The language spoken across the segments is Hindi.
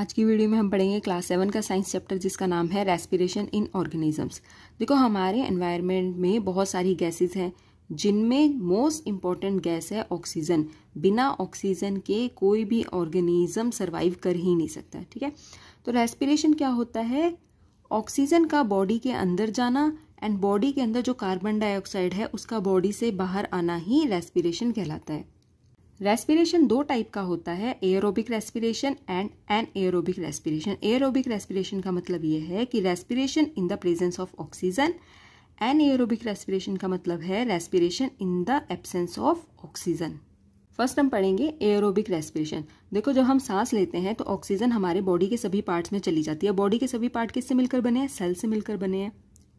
आज की वीडियो में हम पढ़ेंगे क्लास सेवन का साइंस चैप्टर जिसका नाम है रेस्पिरेशन इन ऑर्गेनिजम्स देखो हमारे एनवायरनमेंट में बहुत सारी गैसेस हैं जिनमें मोस्ट इम्पॉर्टेंट गैस है ऑक्सीजन बिना ऑक्सीजन के कोई भी ऑर्गेनिज्म सरवाइव कर ही नहीं सकता ठीक है तो रेस्पिरेशन क्या होता है ऑक्सीजन का बॉडी के अंदर जाना एंड बॉडी के अंदर जो कार्बन डाइऑक्साइड है उसका बॉडी से बाहर आना ही रेस्पिरेशन कहलाता है रेस्पिरेशन दो टाइप का होता है aerobic respiration and anaerobic respiration aerobic respiration का मतलब ये है कि respiration in the presence of oxygen anaerobic respiration का मतलब है respiration in the absence of oxygen first हम पढ़ेंगे एयरोबिक रेस्पिरेशन देखो जब हम सांस लेते हैं तो ऑक्सीजन हमारे बॉडी के सभी पार्ट्स में चली जाती है बॉडी के सभी पार्ट किससे मिलकर बने हैं सेल से मिलकर बने हैं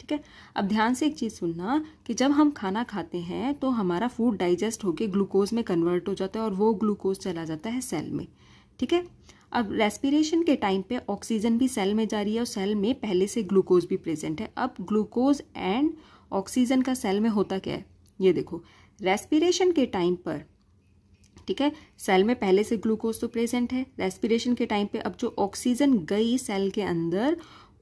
ठीक है अब ध्यान से एक चीज़ सुनना कि जब हम खाना खाते हैं तो हमारा फूड डाइजेस्ट होकर ग्लूकोज में कन्वर्ट हो जाता है और वो ग्लूकोज चला जाता है सेल में ठीक है अब रेस्पिरेशन के टाइम पे ऑक्सीजन भी सेल में जा रही है और सेल में पहले से ग्लूकोज भी प्रेजेंट है अब ग्लूकोज एंड ऑक्सीजन का सेल में होता क्या है ये देखो रेस्पिरेशन के टाइम पर ठीक है सेल में पहले से ग्लूकोज तो प्रेजेंट है रेस्पिरेशन के टाइम पे अब जो ऑक्सीजन गई सेल के अंदर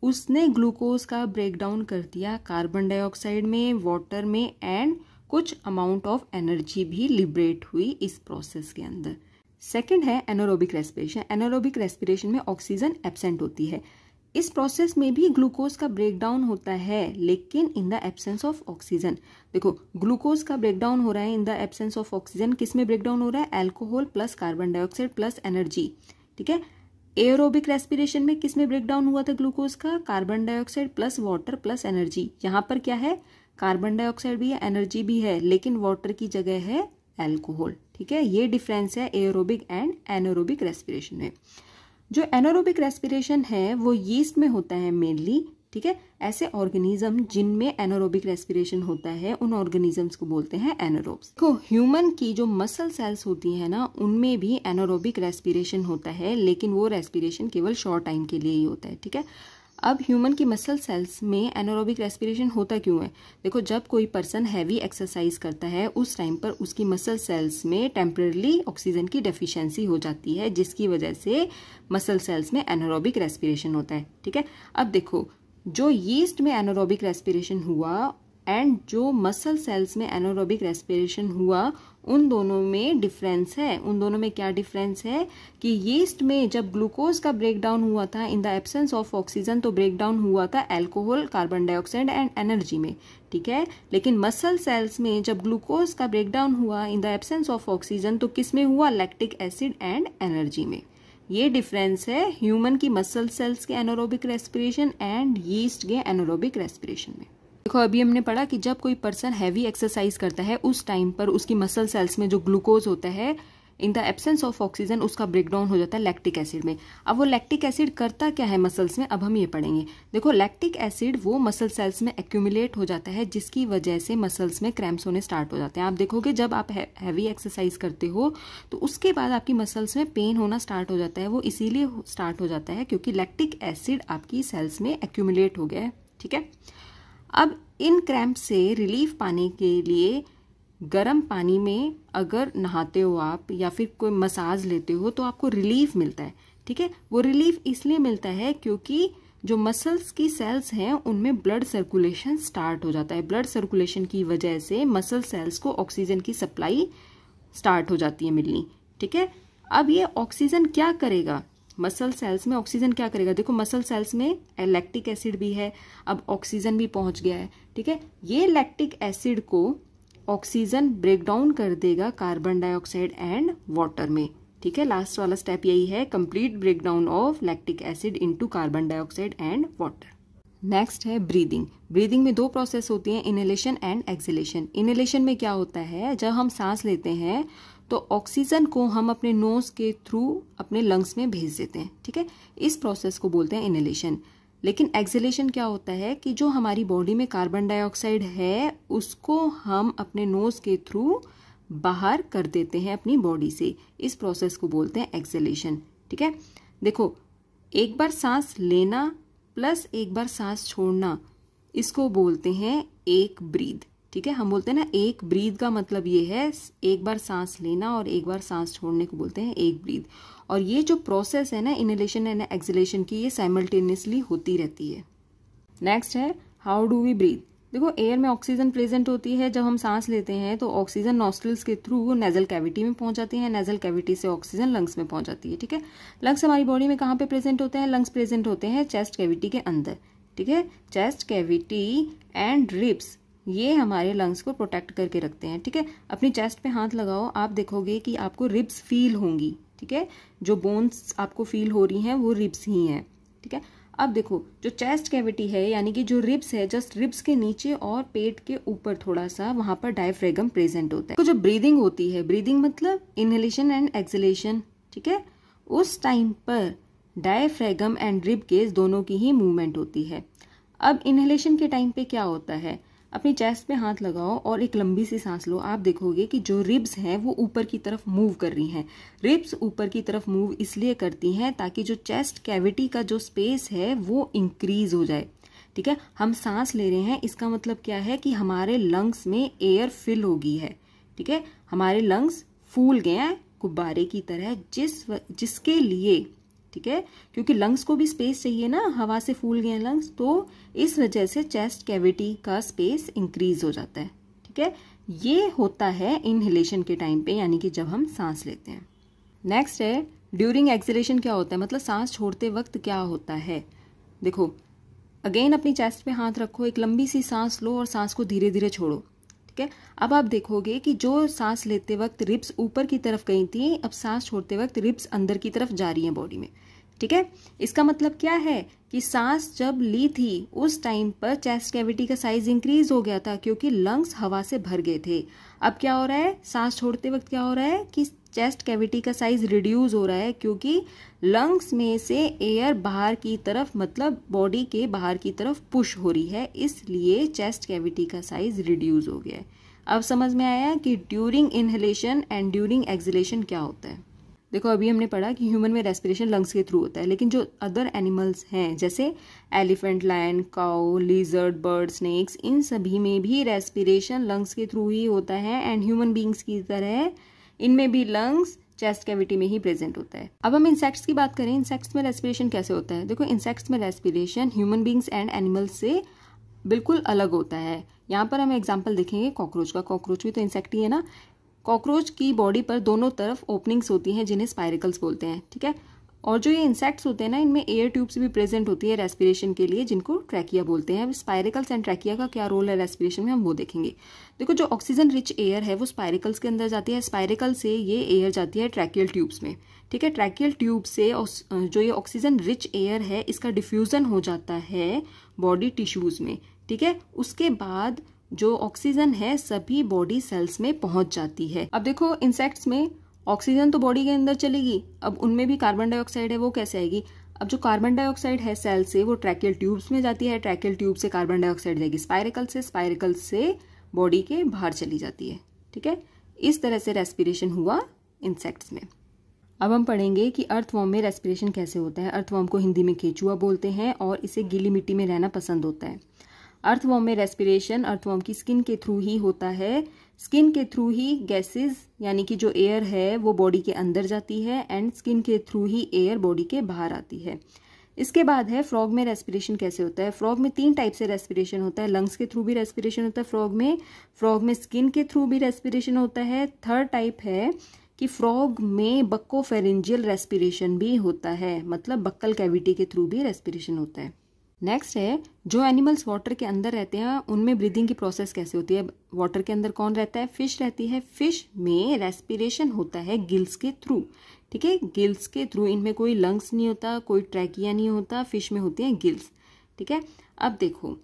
उसने ग्लूकोज का ब्रेकडाउन कर दिया कार्बन डाइऑक्साइड में वाटर में एंड कुछ अमाउंट ऑफ एनर्जी भी लिबरेट हुई इस प्रोसेस के अंदर सेकेंड है एनोरोबिक रेस्पिरेशन एनोरोबिक रेस्पिरेशन में ऑक्सीजन एबसेंट होती है इस प्रोसेस में भी ग्लूकोज का ब्रेकडाउन होता है लेकिन in the absence of oxygen देखो ग्लूकोज का ब्रेकडाउन हो रहा है in the absence of oxygen किस में ब्रेकडाउन हो रहा है alcohol plus carbon dioxide plus energy ठीक है एरोबिक रेस्पिरेशन में किस में ब्रेक डाउन हुआ था ग्लूकोज का carbon dioxide plus water plus energy यहाँ पर क्या है कार्बन डाइऑक्साइड भी है एनर्जी भी है लेकिन वाटर की जगह है एल्कोहल ठीक है ये डिफरेंस है एरोबिक एंड एनोरोबिक रेस्पिरेशन में जो एनोरोबिक रेस्पिरेशन है वो यीस्ट में होता है मेनली ठीक है ऐसे ऑर्गेनिज्म जिनमें एनोरोबिक रेस्पिरेशन होता है उन ऑर्गेनिजम्स को बोलते हैं एनोरोब्स देखो ह्यूमन की जो मसल सेल्स होती है ना उनमें भी एनोरोबिक रेस्पिरेशन होता है लेकिन वो रेस्पिरेशन केवल शॉर्ट टाइम के लिए ही होता है ठीक है अब ह्यूमन की मसल सेल्स में एनोरोबिक रेस्पिरेशन होता क्यों है देखो जब कोई पर्सन हैवी एक्सरसाइज करता है उस टाइम पर उसकी मसल सेल्स में टेम्परली ऑक्सीजन की डेफिशिएंसी हो जाती है जिसकी वजह से मसल सेल्स में एनोरोबिक रेस्पिरेशन होता है ठीक है अब देखो जो यीस्ट में एनोरोबिक रेस्पिरेशन हुआ एंड जो मसल सेल्स में एनोरोबिक रेस्पिरेशन हुआ उन दोनों में डिफरेंस है उन दोनों में क्या डिफरेंस है कि यीस्ट में जब ग्लूकोज का ब्रेकडाउन हुआ था in the absence of oxygen तो ब्रेकडाउन हुआ था alcohol carbon dioxide and energy में ठीक है लेकिन मसल सेल्स में जब ग्लूकोज का ब्रेकडाउन हुआ in the absence of oxygen तो किस में हुआ लैक्टिक एसिड एंड एनर्जी में ये डिफरेंस है ह्यूमन की मसल सेल्स के एनोरोबिक रेस्पिरेशन एंड यीस्ट के एनोरोबिक रेस्पिरेशन में देखो अभी हमने पढ़ा कि जब कोई पर्सन हैवी एक्सरसाइज करता है उस टाइम पर उसकी मसल सेल्स में जो ग्लूकोज होता है in the absence of oxygen उसका ब्रेकडाउन हो जाता है लैक्टिक एसिड में अब वो लैक्टिक एसिड करता क्या है मसल्स में अब हम ये पढ़ेंगे देखो लैक्टिक एसिड वो मसल सेल्स में एक्यूमुलेट हो जाता है जिसकी वजह से मसल्स में क्रैम्प्स होने स्टार्ट हो जाते हैं आप देखोगे जब आप हैवी एक्सरसाइज करते हो तो उसके बाद आपकी मसल्स में पेन होना स्टार्ट हो जाता है वो इसीलिए स्टार्ट हो जाता है क्योंकि लैक्टिक एसिड आपकी सेल्स में एक्यूमुलेट हो गया है ठीक है अब इन क्रैम्प से रिलीफ पाने के लिए गर्म पानी में अगर नहाते हो आप या फिर कोई मसाज लेते हो तो आपको रिलीफ मिलता है ठीक है वो रिलीफ इसलिए मिलता है क्योंकि जो मसल्स की सेल्स हैं उनमें ब्लड सर्कुलेशन स्टार्ट हो जाता है ब्लड सर्कुलेशन की वजह से मसल सेल्स को ऑक्सीजन की सप्लाई स्टार्ट हो जाती है मिलनी ठीक है अब ये ऑक्सीजन क्या करेगा मसल सेल्स में ऑक्सीजन क्या करेगा देखो मसल सेल्स में लैक्टिक एसिड भी है अब ऑक्सीजन भी पहुंच गया है ठीक है ये लैक्टिक एसिड को ऑक्सीजन ब्रेक डाउन कर देगा कार्बन डाइऑक्साइड एंड वाटर में ठीक है लास्ट वाला स्टेप यही है complete break down of lactic acid into carbon dioxide and water next है ब्रीदिंग ब्रीदिंग में दो प्रोसेस होती है इनहेलेशन एंड एक्सिलेशन इनहेलेशन में क्या होता है जब हम सांस लेते हैं तो ऑक्सीजन को हम अपने नोज के थ्रू अपने लंग्स में भेज देते हैं ठीक है इस प्रोसेस को बोलते हैं इनहेलेशन लेकिन एक्सेलेशन क्या होता है कि जो हमारी बॉडी में कार्बन डाइऑक्साइड है उसको हम अपने नोज के थ्रू बाहर कर देते हैं अपनी बॉडी से इस प्रोसेस को बोलते हैं एक्सलेशन ठीक है देखो एक बार सांस लेना प्लस एक बार सांस छोड़ना इसको बोलते हैं एक ब्रीद ठीक है हम बोलते हैं ना एक ब्रीद का मतलब ये है एक बार सांस लेना और एक बार सांस छोड़ने को बोलते हैं एक ब्रीद और ये जो प्रोसेस है ना इनहेलेशन एंड एक्सलेशन की ये साइमल्टेनियसली होती रहती है नेक्स्ट है हाउ डू वी ब्रीद देखो एयर में ऑक्सीजन प्रेजेंट होती है जब हम सांस लेते हैं तो ऑक्सीजन नॉस्ट्रल्स के थ्रू नेजल कैविटी में पहुंच जाती है नेजल कैविटी से ऑक्सीजन लंग्स में पहुंच जाती है ठीक है लंग्स हमारी बॉडी में कहाँ पे प्रेजेंट होते हैं लंग्स प्रेजेंट होते हैं चेस्ट कैविटी के अंदर ठीक है चेस्ट कैविटी एंड रिप्स ये हमारे लंग्स को प्रोटेक्ट करके रखते हैं ठीक है अपनी चेस्ट पे हाथ लगाओ आप देखोगे कि आपको रिब्स फील होंगी ठीक है जो बोन्स आपको फील हो रही हैं वो रिब्स ही हैं ठीक है अब देखो जो चेस्ट कैविटी है यानी कि जो रिब्स है जस्ट रिब्स के नीचे और पेट के ऊपर थोड़ा सा वहां पर डायफ्रेगम प्रेजेंट होता है तो जो ब्रीदिंग होती है ब्रीदिंग मतलब इनहेलेशन एंड एक्सलेशन ठीक है उस टाइम पर डायफ्रेगम एंड रिब केस दोनों की ही मूवमेंट होती है अब इनहेलेशन के टाइम पे क्या होता है अपनी चेस्ट पे हाथ लगाओ और एक लंबी सी सांस लो आप देखोगे कि जो रिब्स हैं वो ऊपर की तरफ मूव कर रही हैं रिब्स ऊपर की तरफ मूव इसलिए करती हैं ताकि जो चेस्ट कैविटी का जो स्पेस है वो इंक्रीज हो जाए ठीक है हम सांस ले रहे हैं इसका मतलब क्या है कि हमारे लंग्स में एयर फिल होगी है ठीक है हमारे लंग्स फूल गए हैं गुब्बारे की तरह जिस जिसके लिए ठीक है क्योंकि लंग्स को भी स्पेस चाहिए ना हवा से फूल गए लंग्स तो इस वजह से चेस्ट कैविटी का स्पेस इंक्रीज हो जाता है ठीक है ये होता है इनहेलेशन के टाइम पे यानी कि जब हम सांस लेते हैं नेक्स्ट है ड्यूरिंग एक्सलेशन क्या होता है मतलब सांस छोड़ते वक्त क्या होता है देखो अगेन अपनी चेस्ट पे हाथ रखो एक लंबी सी सांस लो और सांस को धीरे धीरे छोड़ो ठीक है अब आप देखोगे कि जो सांस लेते वक्त रिब्स ऊपर की तरफ गई थी अब सांस छोड़ते वक्त रिब्स अंदर की तरफ जा रही हैं बॉडी में ठीक है इसका मतलब क्या है कि सांस जब ली थी उस टाइम पर चेस्ट कैविटी का साइज इंक्रीज हो गया था क्योंकि लंग्स हवा से भर गए थे अब क्या हो रहा है सांस छोड़ते वक्त क्या हो रहा है कि चेस्ट कैविटी का साइज रिड्यूस हो रहा है क्योंकि लंग्स में से एयर बाहर की तरफ मतलब बॉडी के बाहर की तरफ पुश हो रही है इसलिए चेस्ट कैविटी का साइज रिड्यूस हो गया है अब समझ में आया कि during inhalation and during exhalation क्या होता है देखो अभी हमने पढ़ा कि ह्यूमन में रेस्पिरेशन लंग्स के थ्रू होता है लेकिन जो अदर एनिमल्स हैं जैसे elephant lion cow lizard bird snakes इन सभी में भी रेस्पिरेशन लंग्स के थ्रू ही होता है एंड ह्यूमन बींग्स की तरह इनमें भी लंग्स चेस्ट कैविटी में ही प्रेजेंट होता है अब हम इंसेक्ट्स की बात करें इंसेक्ट्स में रेस्पिरेशन कैसे होता है देखो इंसेक्ट्स में respiration human beings and animals से बिल्कुल अलग होता है यहाँ पर हम एग्जाम्पल देखेंगे कॉकरोच का कॉकरोच भी तो इंसेक्ट ही है ना कॉकरोच की बॉडी पर दोनों तरफ ओपनिंग्स होती हैं जिन्हें स्पायरिकल्स बोलते हैं ठीक है और जो ये इंसेक्ट्स होते हैं ना इनमें एयर ट्यूब्स भी प्रेजेंट होती है रेस्पिरेशन के लिए जिनको ट्रैकिया बोलते हैं स्पायरिकल्स एंड ट्रैकिया का क्या रोल है रेस्पिरेशन में हम वो देखेंगे देखो जो ऑक्सीजन रिच एयर है वो स्पायरिकल्स के अंदर जाती है स्पायरिकल से ये एयर जाती है ट्रैकियल ट्यूब्स में ठीक है ट्रैकियल ट्यूब से जो ये ऑक्सीजन रिच एयर है इसका डिफ्यूज़न हो जाता है बॉडी टिश्यूज़ में ठीक है उसके बाद जो ऑक्सीजन है सभी बॉडी सेल्स में पहुंच जाती है अब देखो इंसेक्ट्स में ऑक्सीजन तो बॉडी के अंदर चलेगी अब उनमें भी कार्बन डाइऑक्साइड है वो कैसे आएगी अब जो कार्बन डाइऑक्साइड है सेल से वो ट्रैकियल ट्यूब्स में जाती है ट्रैकियल ट्यूब से कार्बन डाइऑक्साइड जाएगी स्पायरिकल से स्पायरिकल से बॉडी के बाहर चली जाती है ठीक है इस तरह से रेस्पिरेशन हुआ इंसेक्ट्स में अब हम पढ़ेंगे कि अर्थवॉर्म में रेस्पिरेशन कैसे होता है अर्थवॉर्म को हिंदी में केचुआ बोलते हैं और इसे गीली मिट्टी में रहना पसंद होता है अर्थवॉम में रेस्पिरेशन अर्थवॉम की स्किन के थ्रू ही होता है स्किन के थ्रू ही गैसेस यानी कि जो एयर है वो बॉडी के अंदर जाती है एंड स्किन के थ्रू ही एयर बॉडी के बाहर आती है इसके बाद है फ्रॉग में रेस्पिरेशन कैसे होता है फ्रॉग में तीन टाइप से रेस्पिरेशन होता है लंग्स के थ्रू भी रेस्पिरेशन होता है फ्रॉग में फ्रॉग में स्किन के थ्रू भी रेस्पिरेशन होता है थर्ड टाइप है कि फ्रॉग में बक्को फेरेंजियल रेस्पिरेशन भी होता है मतलब बक्कल कैविटी के थ्रू भी रेस्पिरेशन होता है नेक्स्ट है जो एनिमल्स वाटर के अंदर रहते हैं उनमें ब्रीदिंग की प्रोसेस कैसे होती है वाटर के अंदर कौन रहता है फिश रहती है फिश में रेस्पिरेशन होता है गिल्स के थ्रू ठीक है गिल्स के थ्रू इनमें कोई लंग्स नहीं होता कोई ट्रैकिया नहीं होता फिश में होती हैं गिल्स ठीक है अब देखो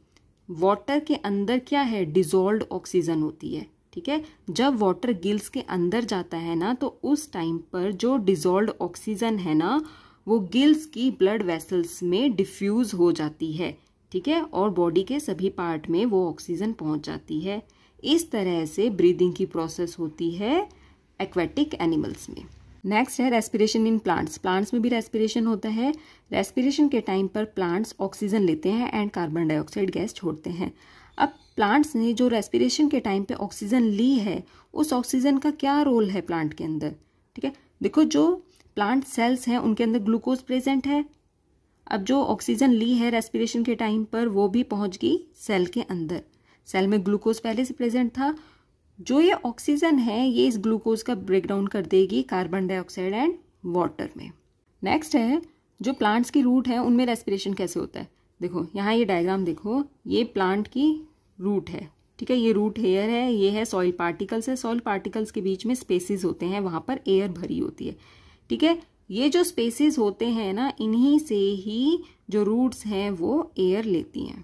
वाटर के अंदर क्या है डिजोल्व ऑक्सीजन होती है ठीक है जब वाटर गिल्स के अंदर जाता है ना तो उस टाइम पर जो डिजोल्व ऑक्सीजन है ना वो गिल्स की ब्लड वेसल्स में डिफ्यूज़ हो जाती है ठीक है और बॉडी के सभी पार्ट में वो ऑक्सीजन पहुंच जाती है इस तरह से ब्रीदिंग की प्रोसेस होती है एक्वेटिक एनिमल्स में नेक्स्ट है रेस्पिरेशन इन प्लांट्स प्लांट्स में भी रेस्पिरेशन होता है रेस्पिरेशन के टाइम पर प्लांट्स ऑक्सीजन लेते हैं एंड कार्बन डाइऑक्साइड गैस छोड़ते हैं अब प्लांट्स ने जो रेस्पिरेशन के टाइम पे ऑक्सीजन ली है उस ऑक्सीजन का क्या रोल है प्लांट के अंदर ठीक है देखो जो प्लांट सेल्स हैं उनके अंदर ग्लूकोज प्रेजेंट है अब जो ऑक्सीजन ली है रेस्पिरेशन के टाइम पर वो भी पहुंच गई सेल के अंदर सेल में ग्लूकोज पहले से प्रेजेंट था जो ये ऑक्सीजन है ये इस ग्लूकोज का ब्रेकडाउन कर देगी कार्बन डाइऑक्साइड एंड वाटर में नेक्स्ट है जो प्लांट्स की रूट है उनमें रेस्पिरेशन कैसे होता है देखो यहाँ ये डायग्राम देखो ये प्लांट की रूट है ठीक है ये रूट हेयर है ये है सॉइल पार्टिकल्स है सॉइल पार्टिकल्स के बीच में स्पेसिस होते हैं वहाँ पर एयर भरी होती है ठीक है ये जो स्पेसेस होते हैं ना इन्हीं से ही जो रूट्स हैं वो एयर लेती हैं